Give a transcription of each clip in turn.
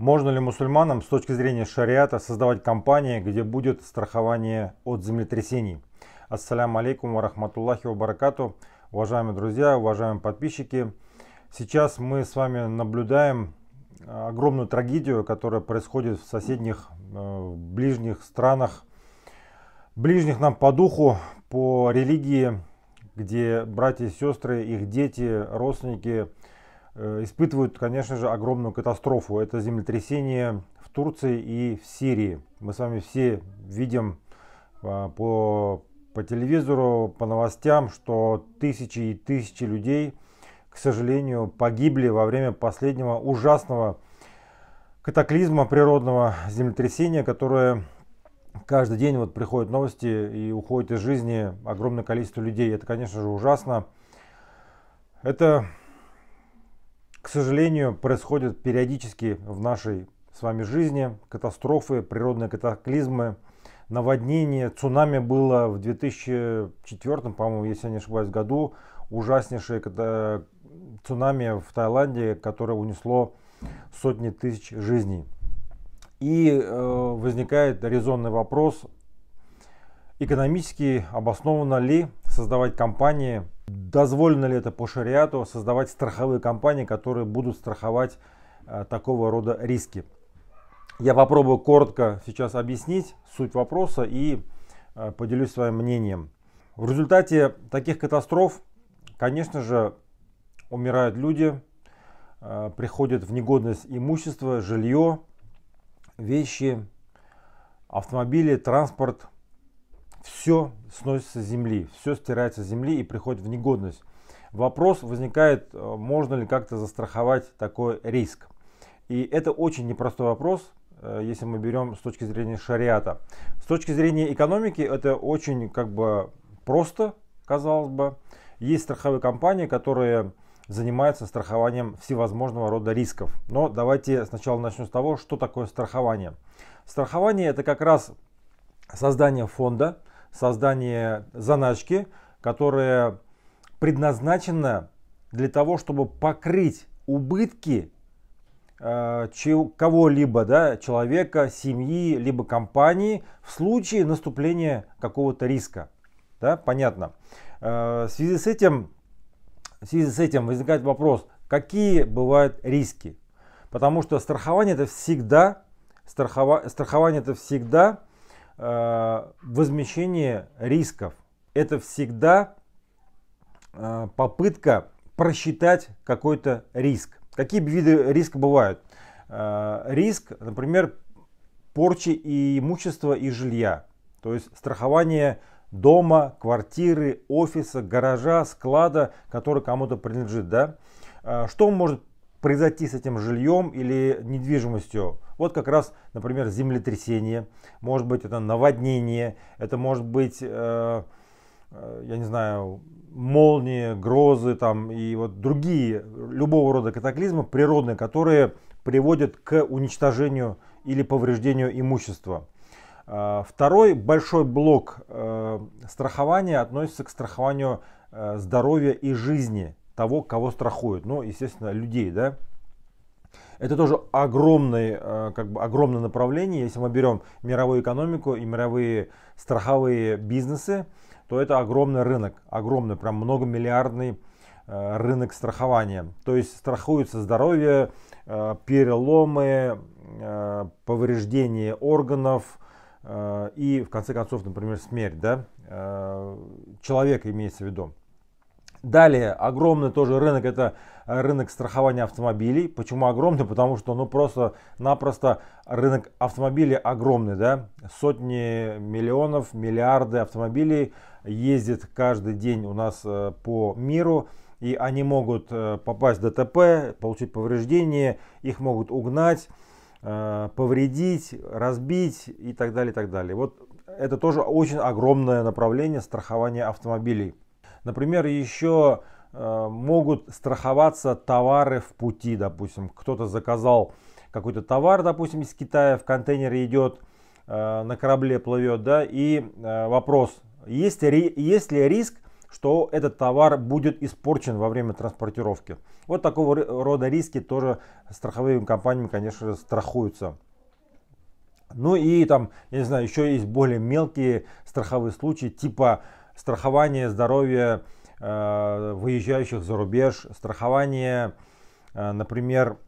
Можно ли мусульманам с точки зрения шариата создавать компании, где будет страхование от землетрясений? Ассаляму алейкум варахматуллахи баракату, Уважаемые друзья, уважаемые подписчики. Сейчас мы с вами наблюдаем э, огромную трагедию, которая происходит в соседних, э, ближних странах. Ближних нам по духу, по религии, где братья и сестры, их дети, родственники – Э, испытывают, конечно же, огромную катастрофу. Это землетрясение в Турции и в Сирии. Мы с вами все видим а, по, по телевизору, по новостям, что тысячи и тысячи людей, к сожалению, погибли во время последнего ужасного катаклизма природного землетрясения, которое каждый день вот приходят новости и уходит из жизни огромное количество людей. Это, конечно же, ужасно. Это к сожалению, происходят периодически в нашей с вами жизни катастрофы, природные катаклизмы, наводнения, Цунами было в 2004, по-моему, если я не ошибаюсь, году. Ужаснейшее цунами в Таиланде, которое унесло сотни тысяч жизней. И э, возникает резонный вопрос, экономически обоснованно ли создавать компании, Дозволено ли это по шариату создавать страховые компании, которые будут страховать э, такого рода риски? Я попробую коротко сейчас объяснить суть вопроса и э, поделюсь своим мнением. В результате таких катастроф, конечно же, умирают люди, э, приходят в негодность имущество, жилье, вещи, автомобили, транспорт – все сносится с земли, все стирается с земли и приходит в негодность. Вопрос возникает, э, можно ли как-то застраховать такой риск. И это очень непростой вопрос, э, если мы берем с точки зрения шариата. С точки зрения экономики это очень как бы просто, казалось бы. Есть страховые компании, которые занимаются страхованием всевозможного рода рисков. Но давайте сначала начнем с того, что такое страхование. Страхование это как раз создание фонда, создание заначки, которая предназначена для того, чтобы покрыть убытки э, кого-либо, да, человека, семьи, либо компании в случае наступления какого-то риска. Да, понятно. Э, в связи с этим, в связи с этим возникает вопрос, какие бывают риски? Потому что страхование это всегда, страхова, страхование это всегда Э, возмещение рисков. Это всегда э, попытка просчитать какой-то риск. Какие виды риска бывают? Э, риск, например, порчи и имущества и жилья. То есть страхование дома, квартиры, офиса, гаража, склада, который кому-то принадлежит. Да? Что может произойти с этим жильем или недвижимостью? Вот как раз, например, землетрясение, может быть это наводнение, это может быть, э, э, я не знаю, молнии, грозы там и вот другие любого рода катаклизмы природные, которые приводят к уничтожению или повреждению имущества. Э, второй большой блок страхования относится к страхованию здоровья и жизни того, кого страхуют. Ну, естественно, людей, да. Это тоже огромное, э, как бы огромное направление. Если мы берем мировую экономику и мировые страховые бизнесы, то это огромный рынок, огромный, прям многомиллиардный э, рынок страхования. То есть страхуются здоровье, э, переломы, повреждения органов и в конце концов, например, смерть, да, человека имеется в виду. Далее, огромный тоже рынок, это э, рынок страхования автомобилей. Почему огромный? Потому что, ну, просто-напросто рынок автомобилей огромный, да. Сотни миллионов, миллиарды автомобилей ездит каждый день у нас э, по миру. И они могут э, попасть в ДТП, получить повреждения, их могут угнать, повредить, разбить и так далее, и так далее. Вот это тоже очень огромное направление страхования автомобилей. Например, еще э, могут страховаться товары в пути, допустим, кто-то заказал какой-то товар, допустим, из Китая, в контейнере идет, э, на корабле плывет, да, и э, вопрос, есть, ли, есть ли риск, что этот товар будет испорчен во время транспортировки. Вот такого рода риски тоже страховыми компаниями, конечно же, страхуются. Ну и там, я не знаю, еще есть более мелкие страховые случаи, типа страхование здоровья э, выезжающих за рубеж, страхование, э, например,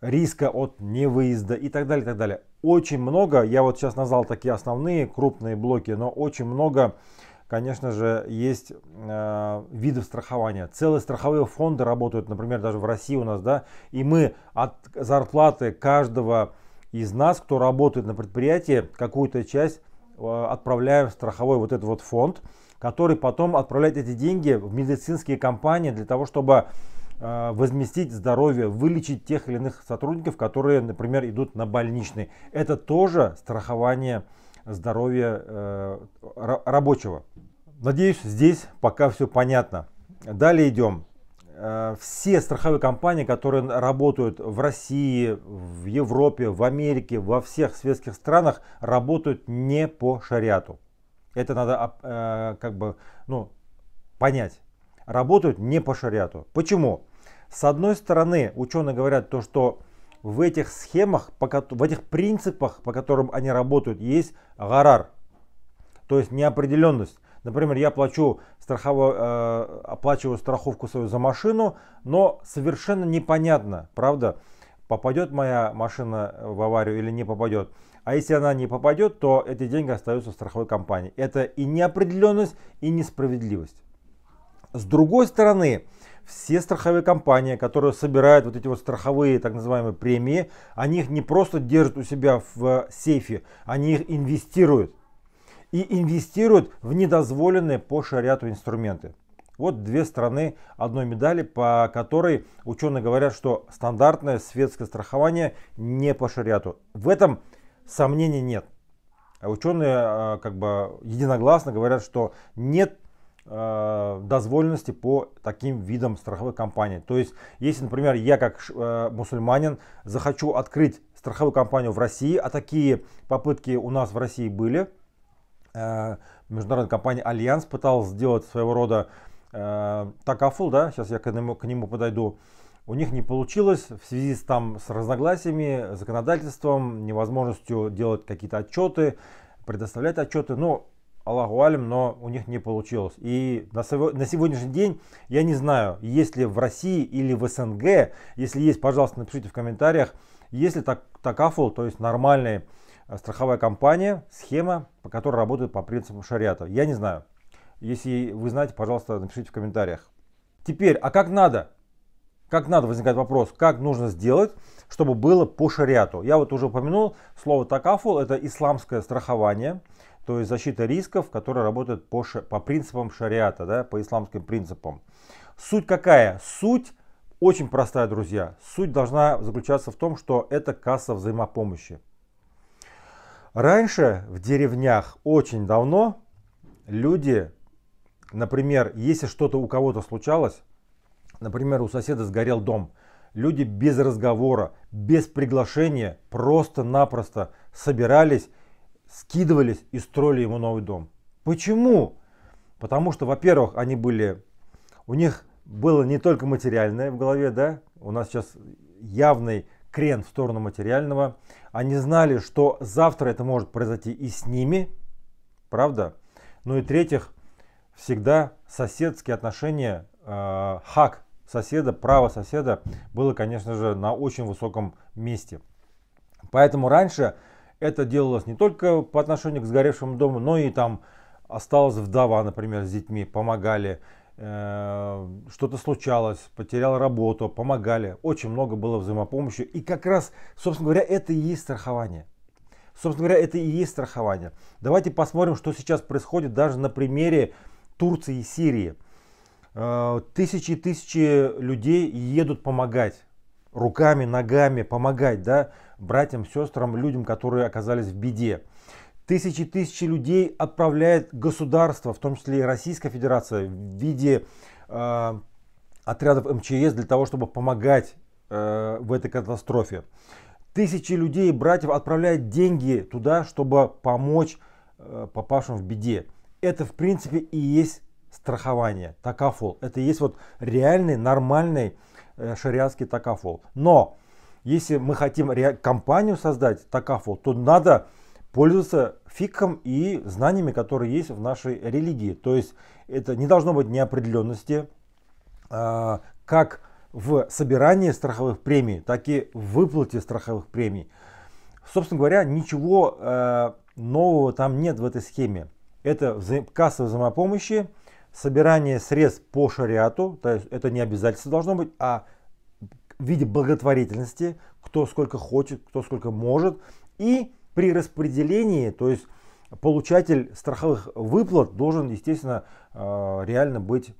риска от невыезда и так далее, и так далее. Очень много, я вот сейчас назвал такие основные крупные блоки, но очень много, конечно же, есть э, видов страхования. Целые страховые фонды работают, например, даже в России у нас, да, и мы от зарплаты каждого из нас, кто работает на предприятии, какую-то часть Э, отправляем в страховой вот этот вот фонд, который потом отправляет эти деньги в медицинские компании для того, чтобы э, возместить здоровье, вылечить тех или иных сотрудников, которые, например, идут на больничный. Это тоже страхование здоровья э, рабочего. Надеюсь, здесь пока все понятно. Далее идем. Э, все страховые компании, которые работают в России, в Европе, в Америке, во всех светских странах, работают не по шариату. Это надо а, э, как бы ну, понять. Работают не по шариату. Почему? С одной стороны, ученые говорят то, что в этих схемах, в этих принципах, по которым они работают, есть гарар, то есть неопределенность. Например, я плачу страховую, э, оплачиваю страховку свою за машину, но совершенно непонятно, правда, попадет моя машина в аварию или не попадет. А если она не попадет, то эти деньги остаются в страховой компании. Это и неопределенность, и несправедливость. С другой стороны, все страховые компании, которые собирают вот эти вот страховые так называемые премии, они их не просто держат у себя в сейфе, они их инвестируют и инвестируют в недозволенные по шариату инструменты. Вот две стороны одной медали, по которой ученые говорят, что стандартное светское страхование не по шариату. В этом сомнений нет. А ученые э, как бы единогласно говорят, что нет э, дозволенности по таким видам страховой компании. То есть, если, например, я как э, мусульманин захочу открыть страховую компанию в России, а такие попытки у нас в России были – Э, международная компания Альянс пыталась сделать своего рода э, такафул, да, сейчас я к нему, к нему подойду. У них не получилось в связи с, там, с разногласиями, законодательством, невозможностью делать какие-то отчеты, предоставлять отчеты. Ну, Аллаху алим, но у них не получилось. И на, на сегодняшний день я не знаю, есть ли в России или в СНГ, если есть, пожалуйста, напишите в комментариях, есть ли так, такафул, то есть нормальные Э, страховая компания, схема, по которой работают по принципам шариата. Я не знаю. Если вы знаете, пожалуйста, напишите в комментариях. Теперь, а как надо? Как надо, возникает вопрос, как нужно сделать, чтобы было по шариату? Я вот уже упомянул, слово такафул – это исламское страхование, то есть защита рисков, которая работает по, по принципам шариата, да, по исламским принципам. Суть какая? Суть очень простая, друзья. Суть должна заключаться в том, что это касса взаимопомощи. Раньше в деревнях очень давно люди, например, если что-то у кого-то случалось, например, у соседа сгорел дом, люди без разговора, без приглашения, просто-напросто собирались, скидывались и строили ему новый дом. Почему? Потому что, во-первых, они были, у них было не только материальное в голове, да, у нас сейчас явный крен в сторону материального. Они знали, что завтра это может произойти и с ними, правда? Ну и третьих, всегда соседские отношения, э, хак соседа, право соседа было, конечно же, на очень высоком месте. Поэтому раньше это делалось не только по отношению к сгоревшему дому, но и там осталась вдова, например, с детьми, помогали. Э, что-то случалось, потерял работу, помогали. Очень много было взаимопомощи. И как раз, собственно говоря, это и есть страхование. Собственно говоря, это и есть страхование. Давайте посмотрим, что сейчас происходит даже на примере Турции и Сирии. Э, тысячи и тысячи людей едут помогать. Руками, ногами помогать, да, братьям, сестрам, людям, которые оказались в беде. Тысячи тысячи людей отправляет государство, в том числе и Российская Федерация, в виде э, отрядов МЧС для того, чтобы помогать э, в этой катастрофе. Тысячи людей, братьев отправляют деньги туда, чтобы помочь э, попавшим в беде. Это, в принципе, и есть страхование, такафол. Это и есть вот реальный, нормальный э, шариатский такафол. Но если мы хотим компанию создать, такафол, то надо пользоваться фиком и знаниями, которые есть в нашей религии. То есть это не должно быть неопределенности, а, как в собирании страховых премий, так и в выплате страховых премий. Собственно говоря, ничего э, нового там нет в этой схеме. Это касса взаимопомощи, собирание средств по шариату, то есть это не обязательство должно быть, а в виде благотворительности, кто сколько хочет, кто сколько может, и при распределении, то есть получатель страховых выплат должен, естественно, э, реально быть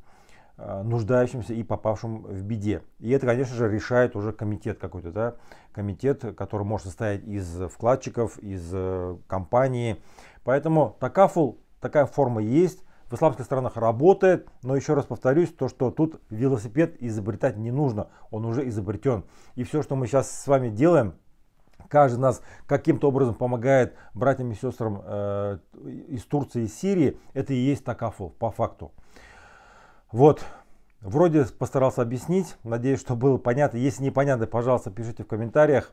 э, нуждающимся и попавшим в беде. И это, конечно же, решает уже комитет какой-то, да, комитет, который может состоять из вкладчиков, из э, компании. Поэтому такафул, такая форма есть, в исламских странах работает, но еще раз повторюсь, то, что тут велосипед изобретать не нужно, он уже изобретен. И все, что мы сейчас с вами делаем, Каждый из нас каким-то образом помогает братьям и сестрам э, из Турции, и Сирии. Это и есть такафул по факту. Вот, вроде постарался объяснить. Надеюсь, что было понятно. Если непонятно, пожалуйста, пишите в комментариях.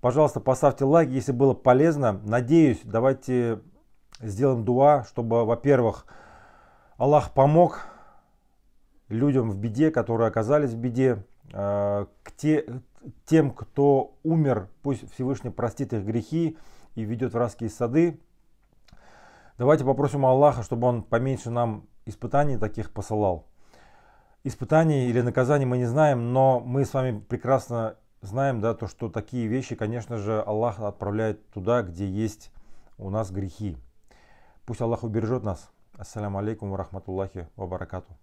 Пожалуйста, поставьте лайк, если было полезно. Надеюсь, давайте сделаем дуа, чтобы, во-первых, Аллах помог людям в беде, которые оказались в беде, э, к те, тем, кто умер, пусть Всевышний простит их грехи и ведет в райские сады. Давайте попросим Аллаха, чтобы он поменьше нам испытаний таких посылал. Испытаний или наказаний мы не знаем, но мы с вами прекрасно знаем, да, то, что такие вещи, конечно же, Аллах отправляет туда, где есть у нас грехи. Пусть Аллах убережет нас. Ассаламу алейкум ва рахматуллахи ва баракату.